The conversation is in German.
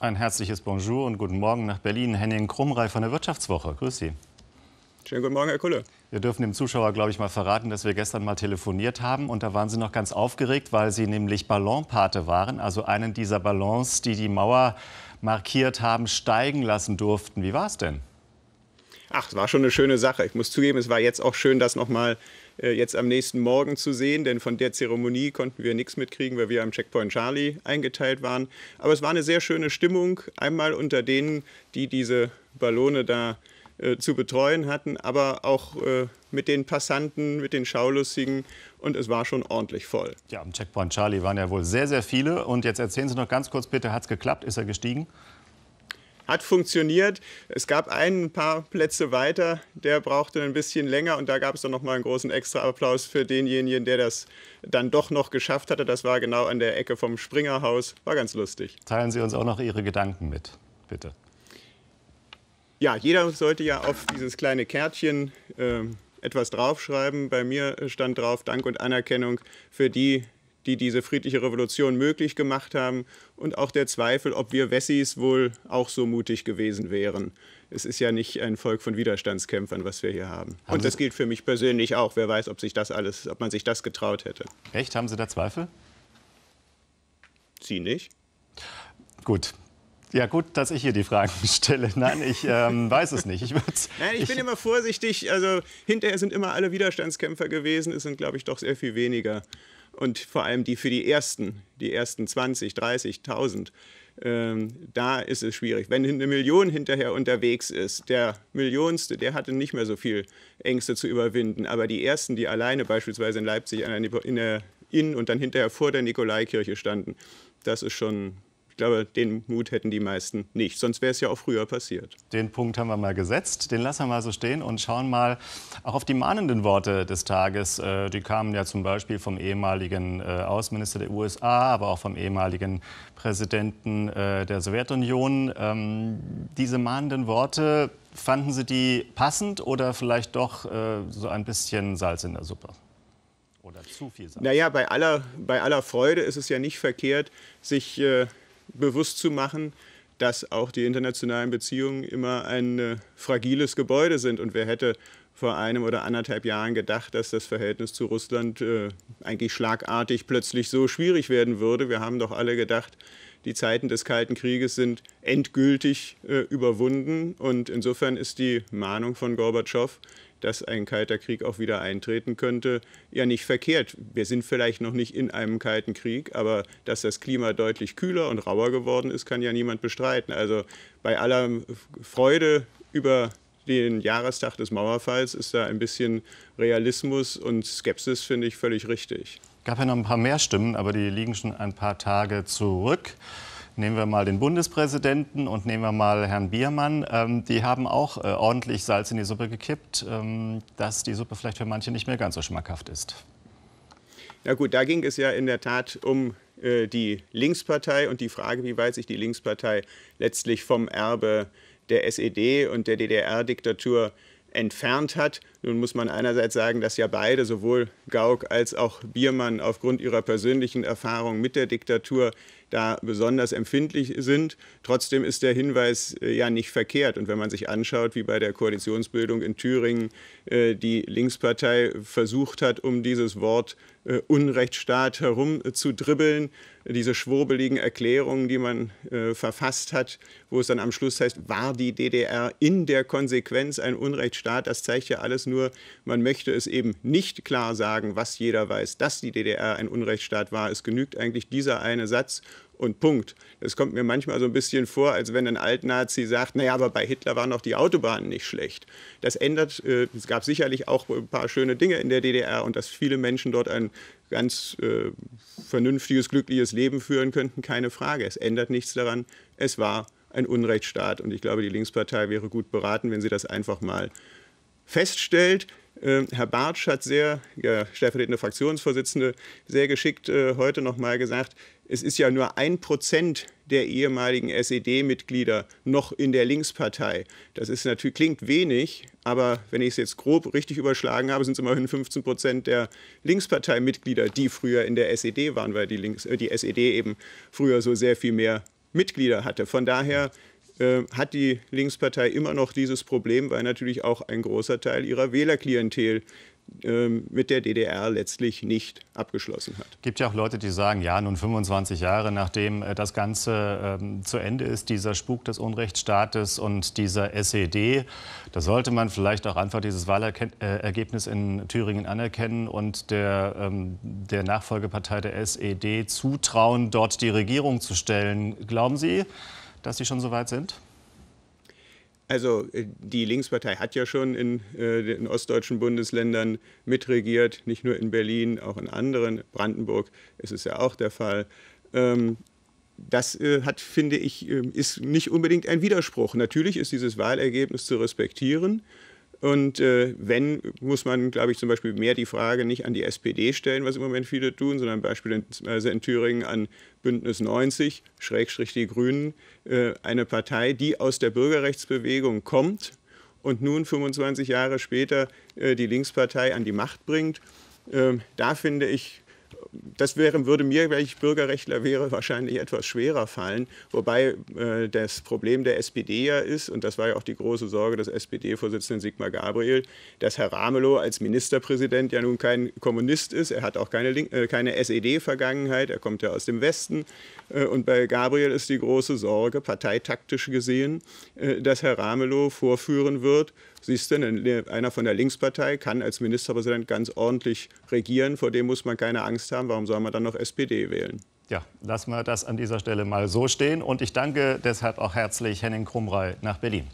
Ein herzliches Bonjour und guten Morgen nach Berlin. Henning Krummrei von der Wirtschaftswoche. Grüß Sie. Schönen guten Morgen, Herr Kulle. Wir dürfen dem Zuschauer, glaube ich, mal verraten, dass wir gestern mal telefoniert haben. Und da waren Sie noch ganz aufgeregt, weil Sie nämlich Ballonpate waren, also einen dieser Ballons, die die Mauer markiert haben, steigen lassen durften. Wie war es denn? ach, es war schon eine schöne Sache. Ich muss zugeben, es war jetzt auch schön, das nochmal äh, jetzt am nächsten Morgen zu sehen, denn von der Zeremonie konnten wir nichts mitkriegen, weil wir am Checkpoint Charlie eingeteilt waren. Aber es war eine sehr schöne Stimmung, einmal unter denen, die diese Ballone da äh, zu betreuen hatten, aber auch äh, mit den Passanten, mit den Schaulustigen und es war schon ordentlich voll. Ja, am Checkpoint Charlie waren ja wohl sehr, sehr viele und jetzt erzählen Sie noch ganz kurz bitte, hat es geklappt, ist er gestiegen? hat funktioniert. Es gab ein paar Plätze weiter, der brauchte ein bisschen länger und da gab es dann nochmal einen großen extra Applaus für denjenigen, der das dann doch noch geschafft hatte. Das war genau an der Ecke vom Springerhaus. War ganz lustig. Teilen Sie uns auch noch Ihre Gedanken mit, bitte. Ja, jeder sollte ja auf dieses kleine Kärtchen äh, etwas draufschreiben. Bei mir stand drauf Dank und Anerkennung für die, die diese friedliche Revolution möglich gemacht haben und auch der Zweifel, ob wir Wessis wohl auch so mutig gewesen wären. Es ist ja nicht ein Volk von Widerstandskämpfern, was wir hier haben. haben und Sie das gilt für mich persönlich auch. Wer weiß, ob sich das alles, ob man sich das getraut hätte. Echt? Haben Sie da Zweifel? Sie nicht? Gut, ja, gut, dass ich hier die Fragen stelle. Nein, ich ähm, weiß es nicht. Ich Nein, ich bin immer vorsichtig. Also hinterher sind immer alle Widerstandskämpfer gewesen. Es sind, glaube ich, doch sehr viel weniger und vor allem die für die ersten, die ersten 20, 30.000. Ähm, da ist es schwierig. Wenn eine Million hinterher unterwegs ist, der Millionste, der hatte nicht mehr so viel Ängste zu überwinden. Aber die ersten, die alleine beispielsweise in Leipzig in der, in, der, in und dann hinterher vor der Nikolaikirche standen, das ist schon ich glaube, den Mut hätten die meisten nicht. Sonst wäre es ja auch früher passiert. Den Punkt haben wir mal gesetzt. Den lassen wir mal so stehen und schauen mal auch auf die mahnenden Worte des Tages. Äh, die kamen ja zum Beispiel vom ehemaligen äh, Außenminister der USA, aber auch vom ehemaligen Präsidenten äh, der Sowjetunion. Ähm, diese mahnenden Worte, fanden Sie die passend oder vielleicht doch so ein bisschen Salz in der Suppe? Oder zu viel Salz? Naja, bei aller, bei aller Freude ist es ja nicht verkehrt, sich. Äh bewusst zu machen, dass auch die internationalen Beziehungen immer ein äh, fragiles Gebäude sind. Und wer hätte vor einem oder anderthalb Jahren gedacht, dass das Verhältnis zu Russland äh, eigentlich schlagartig plötzlich so schwierig werden würde. Wir haben doch alle gedacht, die Zeiten des Kalten Krieges sind endgültig äh, überwunden. Und insofern ist die Mahnung von Gorbatschow dass ein kalter Krieg auch wieder eintreten könnte, ja nicht verkehrt. Wir sind vielleicht noch nicht in einem kalten Krieg, aber dass das Klima deutlich kühler und rauer geworden ist, kann ja niemand bestreiten. Also bei aller Freude über den Jahrestag des Mauerfalls ist da ein bisschen Realismus und Skepsis, finde ich, völlig richtig. Es gab ja noch ein paar mehr Stimmen, aber die liegen schon ein paar Tage zurück. Nehmen wir mal den Bundespräsidenten und nehmen wir mal Herrn Biermann. Ähm, die haben auch äh, ordentlich Salz in die Suppe gekippt, ähm, dass die Suppe vielleicht für manche nicht mehr ganz so schmackhaft ist. Na gut, da ging es ja in der Tat um äh, die Linkspartei und die Frage, wie weit sich die Linkspartei letztlich vom Erbe der SED und der DDR-Diktatur entfernt hat. Nun muss man einerseits sagen, dass ja beide, sowohl Gauck als auch Biermann, aufgrund ihrer persönlichen Erfahrung mit der Diktatur da besonders empfindlich sind. Trotzdem ist der Hinweis äh, ja nicht verkehrt. Und wenn man sich anschaut, wie bei der Koalitionsbildung in Thüringen äh, die Linkspartei versucht hat, um dieses Wort äh, Unrechtsstaat herum äh, zu dribbeln, diese schwurbeligen Erklärungen, die man äh, verfasst hat, wo es dann am Schluss heißt, war die DDR in der Konsequenz ein Unrechtsstaat, das zeigt ja alles nur, man möchte es eben nicht klar sagen, was jeder weiß, dass die DDR ein Unrechtsstaat war. Es genügt eigentlich dieser eine Satz und Punkt. Das kommt mir manchmal so ein bisschen vor, als wenn ein Altnazi sagt, naja, aber bei Hitler waren auch die Autobahnen nicht schlecht. Das ändert, äh, es gab sicherlich auch ein paar schöne Dinge in der DDR und dass viele Menschen dort ein ganz äh, vernünftiges, glückliches Leben führen könnten, keine Frage. Es ändert nichts daran, es war ein Unrechtsstaat und ich glaube, die Linkspartei wäre gut beraten, wenn sie das einfach mal feststellt. Ähm, Herr Bartsch hat sehr, ja, stellvertretende Fraktionsvorsitzende, sehr geschickt äh, heute nochmal gesagt, es ist ja nur ein Prozent der ehemaligen SED-Mitglieder noch in der Linkspartei. Das ist natürlich, klingt wenig, aber wenn ich es jetzt grob richtig überschlagen habe, sind es immerhin 15 Prozent der Linkspartei-Mitglieder, die früher in der SED waren, weil die, Links, äh, die SED eben früher so sehr viel mehr Mitglieder hatte. Von daher ähm, hat die Linkspartei immer noch dieses Problem, weil natürlich auch ein großer Teil ihrer Wählerklientel ähm, mit der DDR letztlich nicht abgeschlossen hat. Es gibt ja auch Leute, die sagen, ja, nun 25 Jahre nachdem äh, das Ganze ähm, zu Ende ist, dieser Spuk des Unrechtsstaates und dieser SED, da sollte man vielleicht auch einfach dieses Wahlergebnis äh, in Thüringen anerkennen und der, ähm, der Nachfolgepartei der SED zutrauen, dort die Regierung zu stellen. Glauben Sie, dass Sie schon so weit sind? Also äh, die Linkspartei hat ja schon in den äh, ostdeutschen Bundesländern mitregiert, nicht nur in Berlin, auch in anderen. Brandenburg ist es ja auch der Fall. Ähm, das äh, hat, finde ich, ähm, ist nicht unbedingt ein Widerspruch. Natürlich ist dieses Wahlergebnis zu respektieren und äh, wenn, muss man, glaube ich, zum Beispiel mehr die Frage nicht an die SPD stellen, was im Moment viele tun, sondern beispielsweise in Thüringen an Bündnis 90, Schrägstrich die Grünen, äh, eine Partei, die aus der Bürgerrechtsbewegung kommt und nun 25 Jahre später äh, die Linkspartei an die Macht bringt. Ähm, da finde ich, das wäre, würde mir, wenn ich Bürgerrechtler wäre, wahrscheinlich etwas schwerer fallen. Wobei äh, das Problem der SPD ja ist, und das war ja auch die große Sorge des SPD-Vorsitzenden Sigmar Gabriel, dass Herr Ramelow als Ministerpräsident ja nun kein Kommunist ist. Er hat auch keine, äh, keine SED-Vergangenheit. Er kommt ja aus dem Westen. Äh, und bei Gabriel ist die große Sorge, parteitaktisch gesehen, äh, dass Herr Ramelow vorführen wird, siehst du, einer von der Linkspartei kann als Ministerpräsident ganz ordentlich regieren, vor dem muss man keine Angst haben, warum soll man dann noch SPD wählen? Ja, lassen wir das an dieser Stelle mal so stehen. Und ich danke deshalb auch herzlich Henning Krumrei nach Berlin.